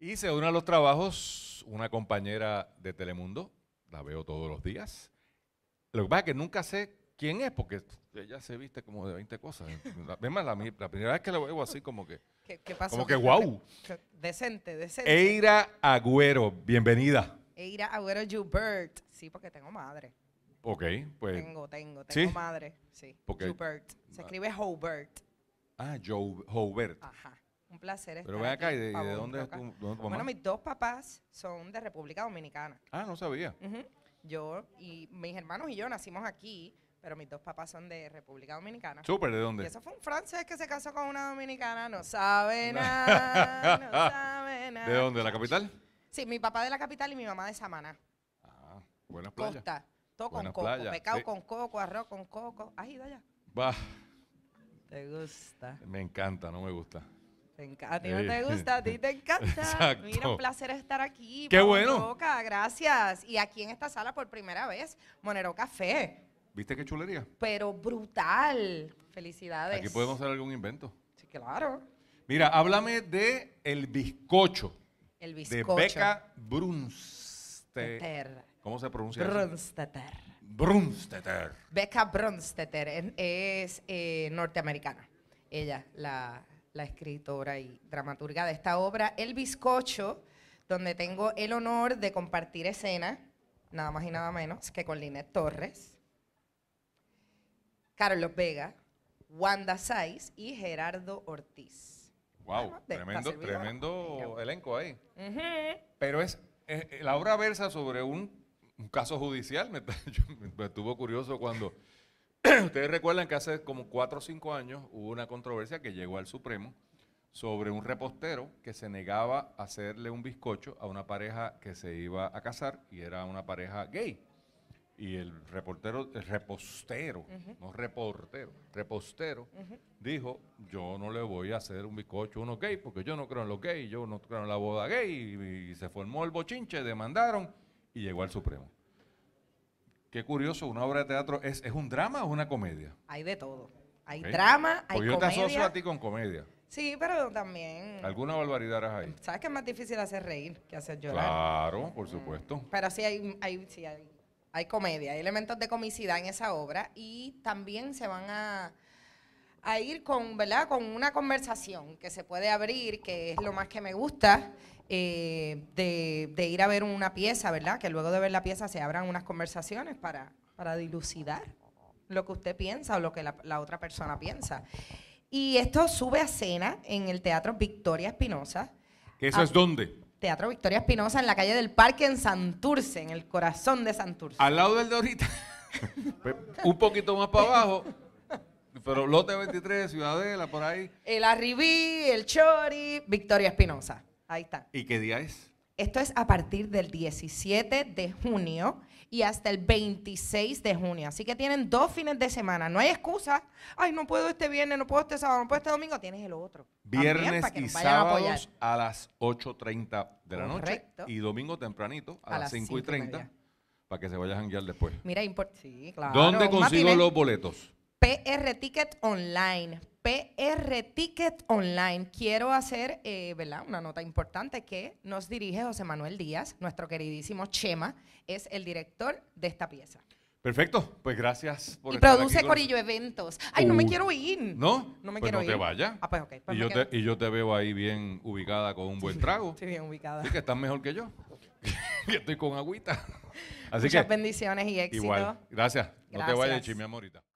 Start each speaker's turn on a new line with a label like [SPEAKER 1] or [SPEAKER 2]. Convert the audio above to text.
[SPEAKER 1] Y se de los trabajos una compañera de Telemundo, la veo todos los días. Lo que pasa es que nunca sé quién es, porque ella se viste como de 20 cosas. la, la, primera vez que la veo así, como que. ¿Qué, qué Como que wow.
[SPEAKER 2] Decente, decente. Eira
[SPEAKER 1] Agüero, bienvenida.
[SPEAKER 2] Eira Agüero Jubert. Sí, porque tengo madre.
[SPEAKER 1] Ok, pues. Tengo, tengo, tengo madre. Sí. Jubert.
[SPEAKER 2] Se escribe Hobert.
[SPEAKER 1] Ah, Joe, Hobert.
[SPEAKER 2] Ajá un placer estar Pero ven acá, ¿y de, dónde
[SPEAKER 1] Bueno, mis
[SPEAKER 2] dos papás son de República Dominicana.
[SPEAKER 1] Ah, no sabía.
[SPEAKER 2] Yo y mis hermanos y yo nacimos aquí, pero mis dos papás son de República Dominicana. Súper, ¿de dónde? eso fue un francés que se casó con una dominicana, no sabe nada, no sabe nada. ¿De dónde? ¿De la capital? Sí, mi papá de la capital y mi mamá de Samaná.
[SPEAKER 1] Ah, buenas playas. Costa, todo con coco, pecado con
[SPEAKER 2] coco, arroz con coco. Ay, ido allá?
[SPEAKER 1] Va. ¿Te gusta? Me encanta, no me gusta. A ti no te gusta, a ti te encanta. Mira, un placer
[SPEAKER 2] estar aquí. Qué bueno. gracias. Y aquí en esta sala por primera vez, Monero Café.
[SPEAKER 1] ¿Viste qué chulería?
[SPEAKER 2] Pero brutal. Felicidades. Aquí podemos
[SPEAKER 1] hacer algún invento.
[SPEAKER 2] Sí, claro.
[SPEAKER 1] Mira, háblame de el bizcocho. El bizcocho. De Beca Brunsteter. ¿Cómo se pronuncia? Brunsteter. Brunsteter.
[SPEAKER 2] Beca Brunsteter es, eh, norteamericana. Ella, la, la escritora y dramaturga de esta obra, El Bizcocho, donde tengo el honor de compartir escena, nada más y nada menos, que con Linet Torres, Carlos Vega, Wanda Saiz y Gerardo Ortiz.
[SPEAKER 1] Wow, tremendo, tremendo elenco ahí. Pero es, la obra versa sobre un, caso judicial. me estuvo curioso cuando Ustedes recuerdan que hace como 4 o 5 años hubo una controversia que llegó al Supremo sobre un repostero que se negaba a hacerle un bizcocho a una pareja que se iba a casar y era una pareja gay. Y el reportero, repostero, no reportero, repostero, dijo, yo no le voy a hacer un bizcocho a uno gay porque yo no creo en los gays, yo no creo en la boda gay. y se formó el bochinche, demandaron y llegó al Supremo. Qué curioso, una obra de teatro es, un drama o una comedia.
[SPEAKER 2] Hay de todo. Hay drama, hay pues Yo te asocio a ti
[SPEAKER 1] con comedia.
[SPEAKER 2] Sí, pero también.
[SPEAKER 1] barbaridad barbaridad hay.
[SPEAKER 2] Sabes que es más difícil hacer reír que hacer llorar.
[SPEAKER 1] Claro, por mm. supuesto.
[SPEAKER 2] Pero sí hay, hay comedia, hay elementos de comicidad en esa obra y también se van a a ir con, ¿verdad? con una conversación que se puede abrir, que es lo más que me gusta, eh, de, ir a ver una pieza, ¿verdad? Que luego de ver la pieza se abran unas conversaciones para, dilucidar lo que usted piensa o lo que la, otra persona piensa. Y esto sube a cena en el Teatro Victoria Espinosa. ¿Eso es ah, dónde? Teatro Victoria Espinosa en la calle del Parque en Santurce, en el corazón de Santurce.
[SPEAKER 1] Al lado del de ahorita. Pues, un poquito más para abajo pero lote 23, Ciudadela, por ahí.
[SPEAKER 2] El Arribí, el Chori, Victoria Espinosa. Ahí está.
[SPEAKER 1] ¿Y qué día es?
[SPEAKER 2] Esto es a partir del 17 de junio y hasta el 26 de junio. Así que tienen dos fines de semana. No hay excusa. Ay, no puedo este viernes, no puedo este sábado, no puedo este domingo. Tienes el otro. Viernes y sábados
[SPEAKER 1] a, a, las 8.30 de la Correcto. Y domingo tempranito a, las 5.30 para que se vayan a janguear después.
[SPEAKER 2] Mira, sí, claro. ¿Dónde consigo los boletos? PR Ticket Online. PR Ticket Online. Quiero hacer eh, ¿verdad? una nota importante que nos dirige José Manuel Díaz, nuestro queridísimo Chema, es el director de esta
[SPEAKER 1] pieza. Perfecto, pues gracias por y produce Corillo Eventos. Ay, no me quiero ir. ¿No? No me pues quiero no ir. te vayas. Ah, pues ok. Pues y, yo te, y, yo te, veo ahí bien ubicada con un buen trago. Sí,
[SPEAKER 2] bien ubicada. Sí, que
[SPEAKER 1] estás mejor que yo. y estoy con agüita. Así que. Muchas bendiciones y éxito. Igual. Gracias. No te vayas, chisme amorita.